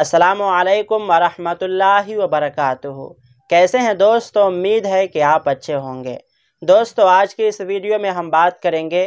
असलकम वरहमल वरक कैसे हैं दोस्तों उम्मीद है कि आप अच्छे होंगे दोस्तों आज की इस वीडियो में हम बात करेंगे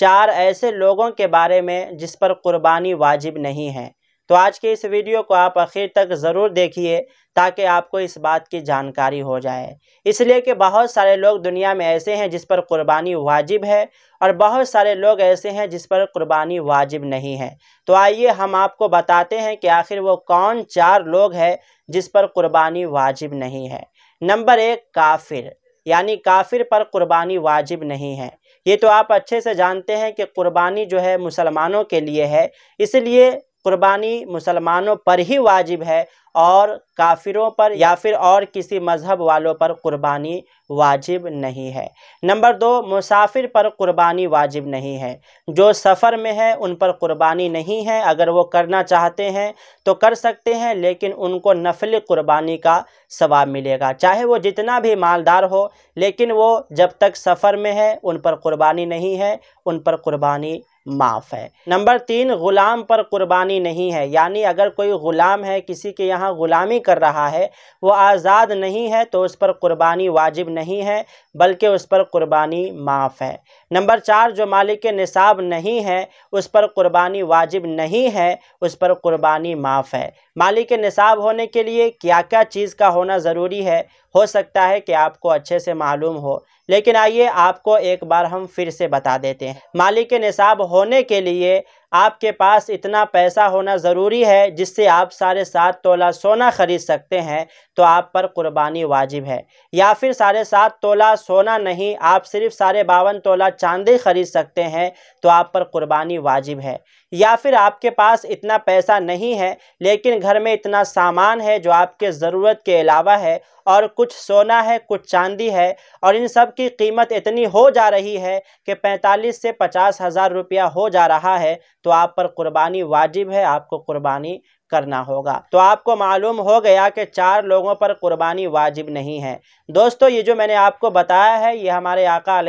चार ऐसे लोगों के बारे में जिस पर कुर्बानी वाजिब नहीं है तो आज के इस वीडियो को आप आखिर तक ज़रूर देखिए ताकि आपको इस बात की जानकारी हो जाए इसलिए कि बहुत सारे लोग दुनिया में ऐसे हैं जिस पर कुर्बानी वाजिब है और बहुत सारे लोग ऐसे हैं जिस पर कुर्बानी वाजिब नहीं है तो आइए हम आपको बताते हैं कि आखिर वो कौन चार लोग हैं जिस पर कुर्बानी वाजिब नहीं है नंबर एक काफिर यानी काफिर पर कुर्बानी वाजिब नहीं है ये तो आप अच्छे से जानते हैं कि कुर्बानी जो है मुसलमानों के लिए है इसलिए कुर्बानी मुसलमानों पर ही वाजिब है और काफिरों पर या फिर और किसी मज़हब वालों पर कुर्बानी वाजिब नहीं है नंबर दो मुसाफिर पर कुर्बानी वाजिब नहीं है जो सफ़र में है उन पर कुर्बानी नहीं है अगर वो करना चाहते हैं तो कर सकते हैं लेकिन उनको नफल कुर्बानी का सवाब मिलेगा चाहे वो जितना भी मालदार हो लेकिन वो जब तक सफ़र में है उन पर कुर्बानी नहीं है उन पर कुर्बानी माफ़ है नंबर तीन ग़ुलाम पर कुर्बानी नहीं है यानी अगर कोई ग़ुलाम है किसी के यहाँ ग़ुलामी कर रहा है वो आज़ाद नहीं है तो उस पर कुर्बानी वाजिब नहीं है बल्कि उस पर कुर्बानी माफ़ है नंबर चार जो मालिक निसाब नहीं है उस पर कुर्बानी वाजिब नहीं है उस पर कुर्बानी माफ़ है मालिक निसाब होने के लिए क्या क्या चीज़ का होना ज़रूरी है हो सकता है कि आपको अच्छे से मालूम हो लेकिन आइए आपको एक बार हम फिर से बता देते हैं मालिक निसाब होने के लिए आपके पास इतना पैसा होना ज़रूरी है जिससे आप साढ़े सात तोला सोना ख़रीद सकते हैं तो आप पर कुर्बानी वाजिब है या फिर साढ़े सात तोला सोना नहीं आप सिर्फ साढ़े बावन तोला चांदी ख़रीद सकते हैं तो आप पर कुर्बानी वाजिब है या फिर आपके पास इतना पैसा नहीं है लेकिन घर में इतना सामान है जो आपके ज़रूरत के अलावा है और कुछ सोना है कुछ चांदी है और इन सब की कीमत इतनी हो जा रही है कि पैंतालीस से पचास हज़ार रुपया हो जा रहा है तो आप पर कुर्बानी वाजिब है आपको कुर्बानी करना होगा तो आपको मालूम हो गया कि चार लोगों पर कुर्बानी वाजिब नहीं है दोस्तों ये जो मैंने आपको बताया है ये हमारे आका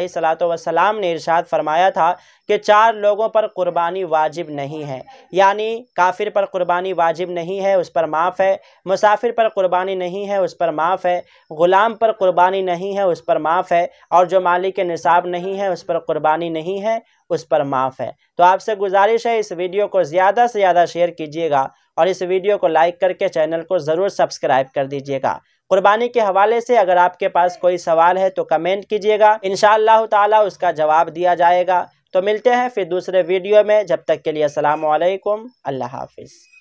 सलाम ने इरशाद फरमाया था कि चार लोगों पर कुर्बानी वाजिब नहीं है यानी काफिर पर कुर्बानी वाजिब नहीं है उस पर माफ़ है मुसाफिर पर कुर्बानी नहीं है उस पर माफ़ है ग़ुलाम पर कुर्बानी नहीं है उस पर माफ़ है और जो मालिक निसाब नहीं है उस पर कुर्बानी नहीं है उस पर माफ़ है तो आपसे गुजारिश है इस वीडियो को ज़्यादा से ज़्यादा शेयर कीजिएगा और इस वीडियो को लाइक करके चैनल को ज़रूर सब्सक्राइब कर दीजिएगा कुर्बानी के हवाले से अगर आपके पास कोई सवाल है तो कमेंट कीजिएगा इन ताला उसका जवाब दिया जाएगा तो मिलते हैं फिर दूसरे वीडियो में जब तक के लिए असलकम अल्लाह हाफिज़